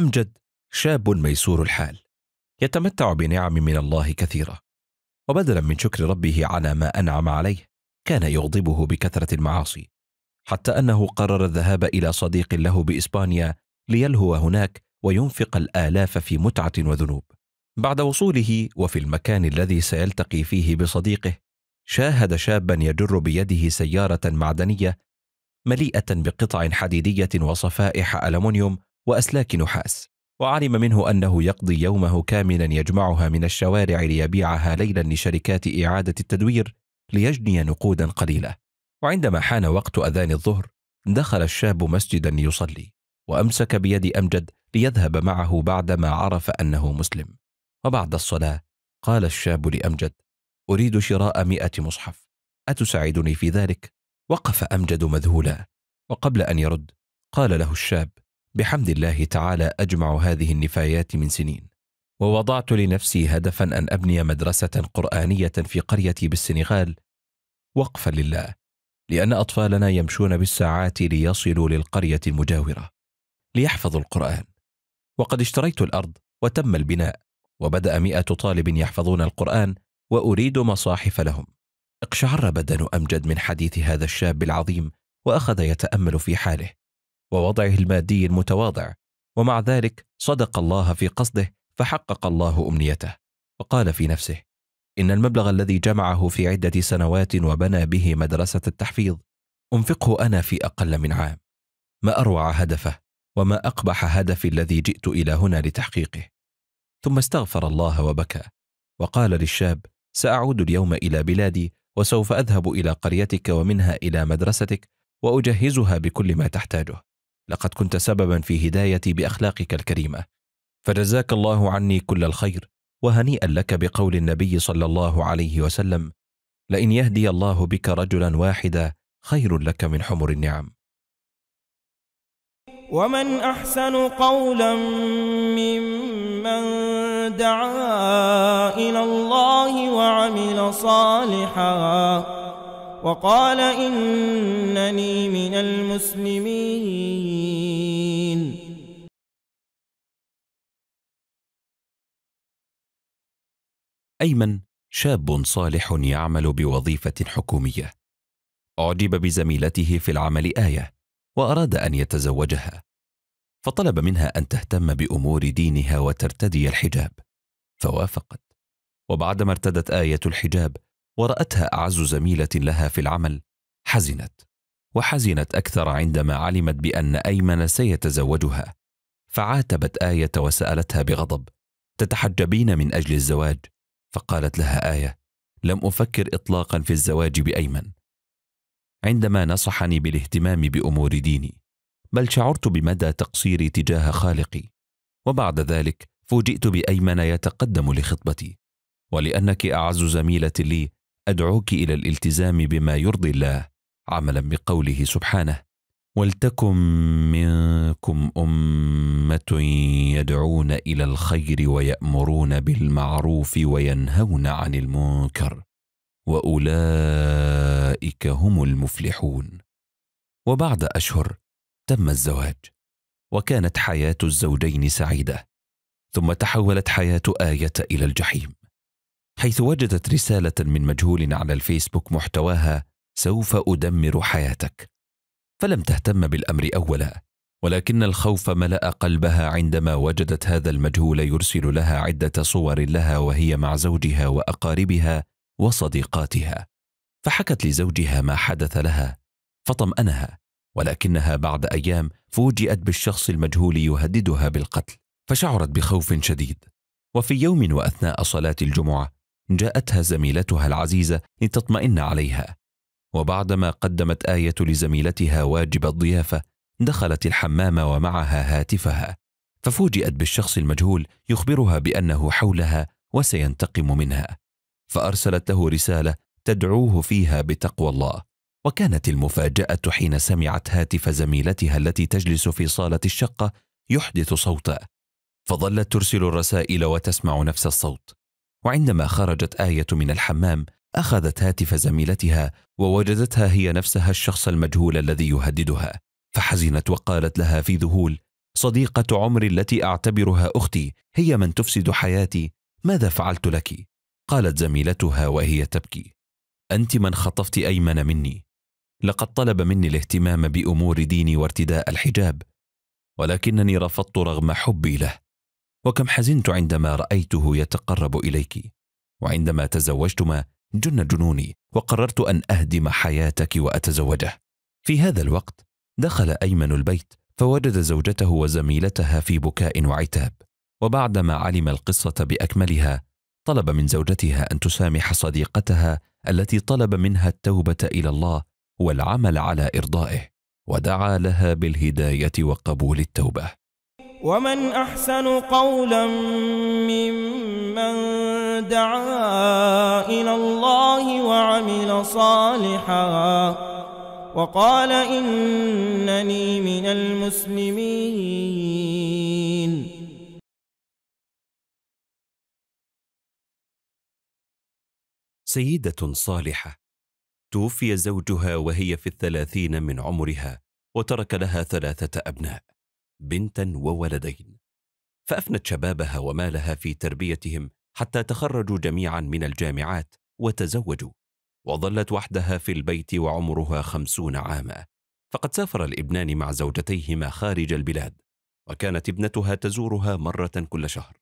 أمجد شاب ميسور الحال يتمتع بنعم من الله كثيرة وبدلا من شكر ربه على ما أنعم عليه كان يغضبه بكثرة المعاصي حتى أنه قرر الذهاب إلى صديق له بإسبانيا ليلهو هناك وينفق الآلاف في متعة وذنوب بعد وصوله وفي المكان الذي سيلتقي فيه بصديقه شاهد شابا يجر بيده سياره معدنيه مليئه بقطع حديديه وصفائح المونيوم وأسلاك نحاس وعلم منه أنه يقضي يومه كاملا يجمعها من الشوارع ليبيعها ليلا لشركات إعادة التدوير ليجني نقودا قليلة وعندما حان وقت أذان الظهر دخل الشاب مسجدا ليصلي وأمسك بيد أمجد ليذهب معه بعدما عرف أنه مسلم وبعد الصلاة قال الشاب لأمجد أريد شراء مئة مصحف أتساعدني في ذلك؟ وقف أمجد مذهولا وقبل أن يرد قال له الشاب بحمد الله تعالى اجمع هذه النفايات من سنين ووضعت لنفسي هدفا ان ابني مدرسه قرانيه في قريتي بالسنغال وقفا لله لان اطفالنا يمشون بالساعات ليصلوا للقريه المجاوره ليحفظوا القران وقد اشتريت الارض وتم البناء وبدا مئه طالب يحفظون القران واريد مصاحف لهم اقشعر بدن امجد من حديث هذا الشاب العظيم واخذ يتامل في حاله ووضعه المادي المتواضع ومع ذلك صدق الله في قصده فحقق الله امنيته وقال في نفسه ان المبلغ الذي جمعه في عده سنوات وبنى به مدرسه التحفيظ انفقه انا في اقل من عام ما اروع هدفه وما اقبح هدفي الذي جئت الى هنا لتحقيقه ثم استغفر الله وبكى وقال للشاب ساعود اليوم الى بلادي وسوف اذهب الى قريتك ومنها الى مدرستك واجهزها بكل ما تحتاجه لقد كنت سببا في هدايتي باخلاقك الكريمه فجزاك الله عني كل الخير وهنيئا لك بقول النبي صلى الله عليه وسلم لئن يهدي الله بك رجلا واحدا خير لك من حمر النعم ومن احسن قولا ممن دعا الى الله وعمل صالحا وقال إنني من المسلمين أيمن شاب صالح يعمل بوظيفة حكومية. أعجب بزميلته في العمل آية، وأراد أن يتزوجها. فطلب منها أن تهتم بأمور دينها وترتدي الحجاب، فوافقت. وبعدما ارتدت آية الحجاب، ورأتها أعز زميلة لها في العمل حزنت وحزنت أكثر عندما علمت بأن أيمن سيتزوجها فعاتبت آية وسألتها بغضب تتحجبين من أجل الزواج فقالت لها آية لم أفكر إطلاقا في الزواج بأيمن عندما نصحني بالاهتمام بأمور ديني بل شعرت بمدى تقصيري تجاه خالقي وبعد ذلك فوجئت بأيمن يتقدم لخطبتي ولأنك أعز زميلة لي ادعوك الى الالتزام بما يرضي الله عملا بقوله سبحانه ولتكن منكم امه يدعون الى الخير ويامرون بالمعروف وينهون عن المنكر واولئك هم المفلحون وبعد اشهر تم الزواج وكانت حياه الزوجين سعيده ثم تحولت حياه ايه الى الجحيم حيث وجدت رسالة من مجهول على الفيسبوك محتواها سوف أدمر حياتك فلم تهتم بالأمر أولا ولكن الخوف ملأ قلبها عندما وجدت هذا المجهول يرسل لها عدة صور لها وهي مع زوجها وأقاربها وصديقاتها فحكت لزوجها ما حدث لها فطمأنها ولكنها بعد أيام فوجئت بالشخص المجهول يهددها بالقتل فشعرت بخوف شديد وفي يوم وأثناء صلاة الجمعة جاءتها زميلتها العزيزة لتطمئن عليها وبعدما قدمت آية لزميلتها واجب الضيافة دخلت الحمام ومعها هاتفها ففوجئت بالشخص المجهول يخبرها بأنه حولها وسينتقم منها فأرسلت له رسالة تدعوه فيها بتقوى الله وكانت المفاجأة حين سمعت هاتف زميلتها التي تجلس في صالة الشقة يحدث صوتا فظلت ترسل الرسائل وتسمع نفس الصوت وعندما خرجت آية من الحمام أخذت هاتف زميلتها ووجدتها هي نفسها الشخص المجهول الذي يهددها فحزنت وقالت لها في ذهول صديقة عمري التي أعتبرها أختي هي من تفسد حياتي ماذا فعلت لك؟ قالت زميلتها وهي تبكي أنت من خطفت أيمن مني لقد طلب مني الاهتمام بأمور ديني وارتداء الحجاب ولكنني رفضت رغم حبي له وكم حزنت عندما رايته يتقرب اليك وعندما تزوجتما جن جنوني وقررت ان اهدم حياتك واتزوجه في هذا الوقت دخل ايمن البيت فوجد زوجته وزميلتها في بكاء وعتاب وبعدما علم القصه باكملها طلب من زوجتها ان تسامح صديقتها التي طلب منها التوبه الى الله والعمل على ارضائه ودعا لها بالهدايه وقبول التوبه ومن أحسن قولا ممن دعا إلى الله وعمل صالحا وقال إنني من المسلمين سيدة صالحة توفي زوجها وهي في الثلاثين من عمرها وترك لها ثلاثة أبناء بنتا وولدين فأفنت شبابها ومالها في تربيتهم حتى تخرجوا جميعا من الجامعات وتزوجوا وظلت وحدها في البيت وعمرها خمسون عاما فقد سافر الابنان مع زوجتيهما خارج البلاد وكانت ابنتها تزورها مرة كل شهر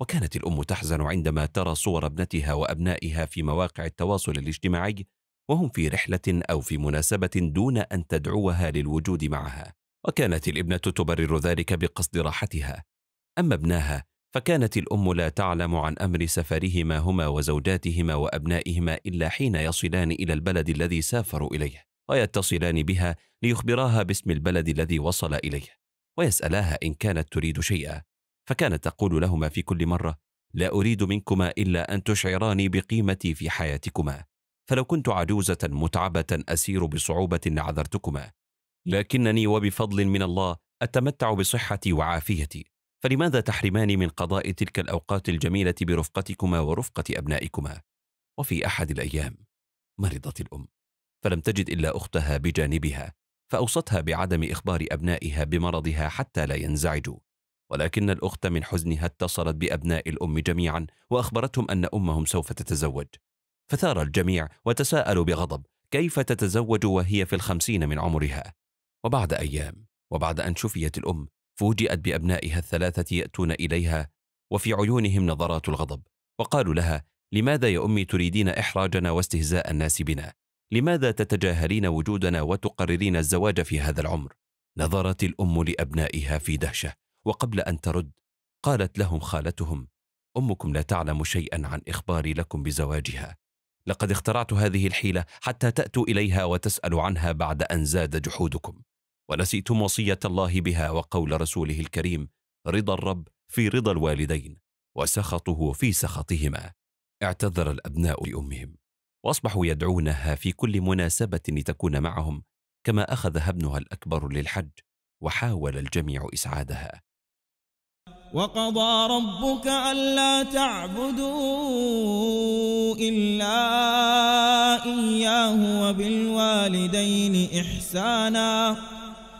وكانت الأم تحزن عندما ترى صور ابنتها وأبنائها في مواقع التواصل الاجتماعي وهم في رحلة أو في مناسبة دون أن تدعوها للوجود معها وكانت الابنة تبرر ذلك بقصد راحتها أما ابناها فكانت الأم لا تعلم عن أمر سفرهما هما وزوجاتهما وأبنائهما إلا حين يصلان إلى البلد الذي سافروا إليه ويتصلان بها ليخبراها باسم البلد الذي وصل إليه ويسألاها إن كانت تريد شيئا فكانت تقول لهما في كل مرة لا أريد منكما إلا أن تشعراني بقيمتي في حياتكما فلو كنت عجوزة متعبة أسير بصعوبة لعذرتكما لكنني وبفضل من الله اتمتع بصحتي وعافيتي فلماذا تحرماني من قضاء تلك الاوقات الجميله برفقتكما ورفقه ابنائكما وفي احد الايام مرضت الام فلم تجد الا اختها بجانبها فاوصتها بعدم اخبار ابنائها بمرضها حتى لا ينزعجوا ولكن الاخت من حزنها اتصلت بابناء الام جميعا واخبرتهم ان امهم سوف تتزوج فثار الجميع وتساءلوا بغضب كيف تتزوج وهي في الخمسين من عمرها وبعد أيام وبعد أن شفيت الأم فوجئت بأبنائها الثلاثة يأتون إليها وفي عيونهم نظرات الغضب وقالوا لها لماذا يا أمي تريدين إحراجنا واستهزاء الناس بنا؟ لماذا تتجاهلين وجودنا وتقررين الزواج في هذا العمر؟ نظرت الأم لأبنائها في دهشة وقبل أن ترد قالت لهم خالتهم أمكم لا تعلم شيئا عن إخباري لكم بزواجها لقد اخترعت هذه الحيلة حتى تأتوا إليها وتسألوا عنها بعد أن زاد جحودكم ونسيتم وصية الله بها وقول رسوله الكريم رضا الرب في رضا الوالدين وسخطه في سخطهما اعتذر الأبناء لأمهم وأصبحوا يدعونها في كل مناسبة لتكون معهم كما أخذها ابنها الأكبر للحج وحاول الجميع إسعادها وقضى ربك ألا تعبدوا إلا إياه وبالوالدين إحساناً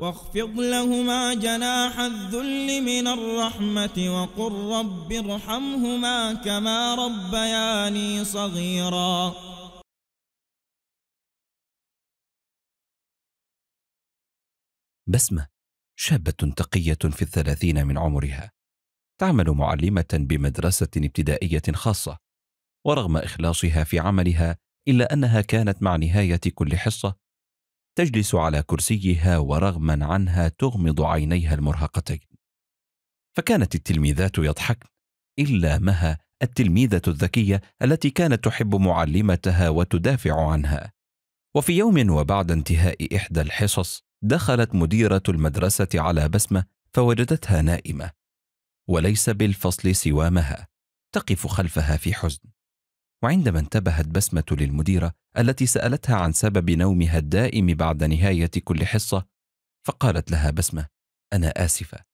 واخفض لهما جناح الذل من الرحمة وقل رب ارحمهما كما ربياني صغيرا بسمة شابة تقية في الثلاثين من عمرها تعمل معلمة بمدرسة ابتدائية خاصة ورغم إخلاصها في عملها إلا أنها كانت مع نهاية كل حصة تجلس على كرسيها ورغما عنها تغمض عينيها المرهقتين فكانت التلميذات يضحكن الا مها التلميذه الذكيه التي كانت تحب معلمتها وتدافع عنها وفي يوم وبعد انتهاء احدى الحصص دخلت مديره المدرسه على بسمه فوجدتها نائمه وليس بالفصل سوى مها تقف خلفها في حزن وعندما انتبهت بسمة للمديرة التي سألتها عن سبب نومها الدائم بعد نهاية كل حصة فقالت لها بسمة أنا آسفة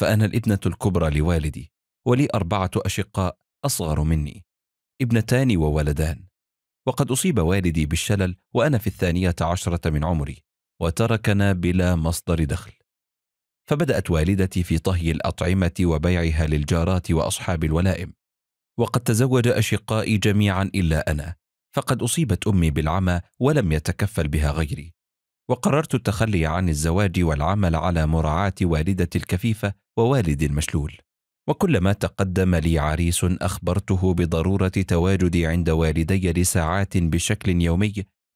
فأنا الابنة الكبرى لوالدي ولي أربعة أشقاء أصغر مني ابنتان وولدان وقد أصيب والدي بالشلل وأنا في الثانية عشرة من عمري وتركنا بلا مصدر دخل فبدأت والدتي في طهي الأطعمة وبيعها للجارات وأصحاب الولائم وقد تزوج أشقائي جميعا إلا أنا فقد أصيبت أمي بالعمى ولم يتكفل بها غيري وقررت التخلي عن الزواج والعمل على مراعاة والدتي الكفيفة ووالدي المشلول وكلما تقدم لي عريس أخبرته بضرورة تواجدي عند والدي لساعات بشكل يومي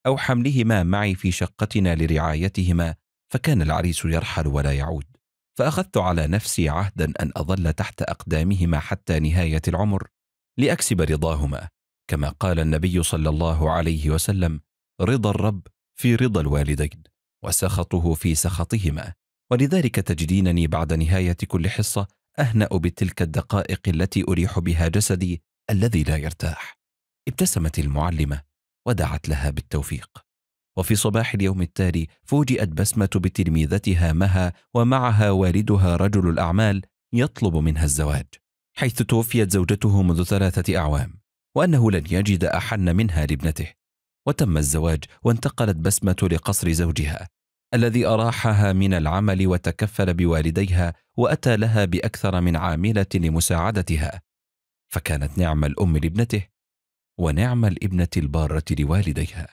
أو حملهما معي في شقتنا لرعايتهما فكان العريس يرحل ولا يعود فأخذت على نفسي عهدا أن أظل تحت أقدامهما حتى نهاية العمر لأكسب رضاهما كما قال النبي صلى الله عليه وسلم رضا الرب في رضا الوالدين وسخطه في سخطهما ولذلك تجدينني بعد نهاية كل حصة أهنأ بتلك الدقائق التي أريح بها جسدي الذي لا يرتاح ابتسمت المعلمة ودعت لها بالتوفيق وفي صباح اليوم التالي فوجئت بسمة بتلميذتها مها ومعها والدها رجل الأعمال يطلب منها الزواج حيث توفيت زوجته منذ ثلاثة أعوام وأنه لن يجد أحن منها لابنته وتم الزواج وانتقلت بسمة لقصر زوجها الذي أراحها من العمل وتكفل بوالديها وأتى لها بأكثر من عاملة لمساعدتها فكانت نعم الأم لابنته ونعم الابنة البارة لوالديها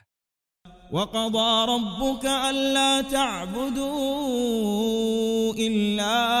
وقضى ربك ألا تعبدوا إلا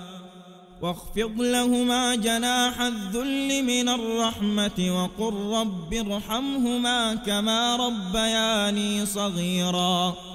واخفض لهما جناح الذل من الرحمة وقل رب ارحمهما كما ربياني صغيراً